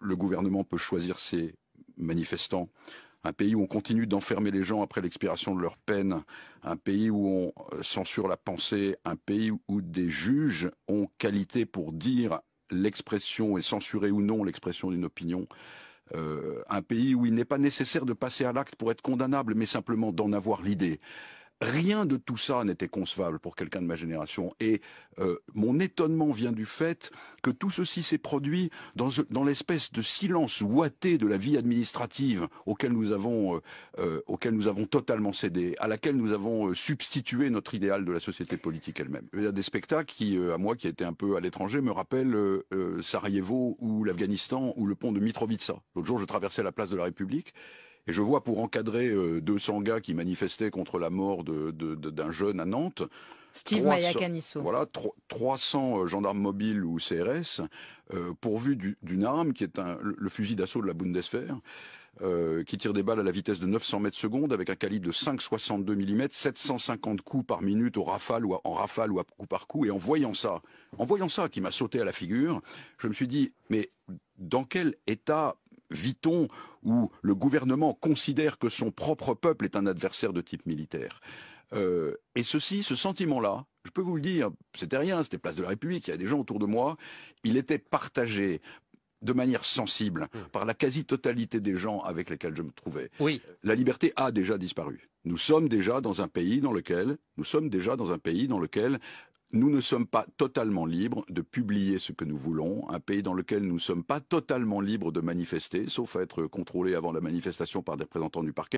Le gouvernement peut choisir ses manifestants. Un pays où on continue d'enfermer les gens après l'expiration de leur peine. Un pays où on euh, censure la pensée. Un pays où des juges ont qualité pour dire l'expression et censurer ou non l'expression d'une opinion. Euh, un pays où il n'est pas nécessaire de passer à l'acte pour être condamnable, mais simplement d'en avoir l'idée. Rien de tout ça n'était concevable pour quelqu'un de ma génération. Et euh, mon étonnement vient du fait que tout ceci s'est produit dans, l'espèce de silence ouaté de la vie administrative auquel nous avons, euh, euh, totalement cédé, à laquelle nous avons substitué notre idéal de la société politique elle-même. Il y a des spectacles qui, à moi qui était un peu à l'étranger, me rappellent Sarajevo ou l'Afghanistan ou le pont de Mitrovica. L'autre jour, je traversais la place de la République et je vois pour encadrer 200 euh, gars qui manifestaient contre la mort d'un jeune à Nantes, 300, Voilà, 300 euh, gendarmes mobiles ou CRS euh, pourvus d'une arme qui est le fusil d'assaut de la Bundeswehr. qui tire des balles à la vitesse de 900 mètres secondes avec un calibre de 5,62 mm, 750 coups par minute au rafale ou en rafale ou à coup par coup. Et en voyant ça, en voyant ça qui m'a sauté à la figure, je me suis dit, mais dans quel état vit où le gouvernement considère que son propre peuple est un adversaire de type militaire. Euh, et ceci, ce sentiment-là, je peux vous le dire, c'était rien, c'était Place de la République, il y a des gens autour de moi, il était partagé de manière sensible mmh. par la quasi-totalité des gens avec lesquels je me trouvais. Oui. La liberté a déjà disparu. Nous sommes déjà dans un pays dans lequel nous sommes déjà dans un pays dans lequel nous ne sommes pas totalement libres de publier ce que nous voulons, un pays dans lequel nous ne sommes pas totalement libres de manifester, sauf à être contrôlés avant la manifestation par des représentants du parquet.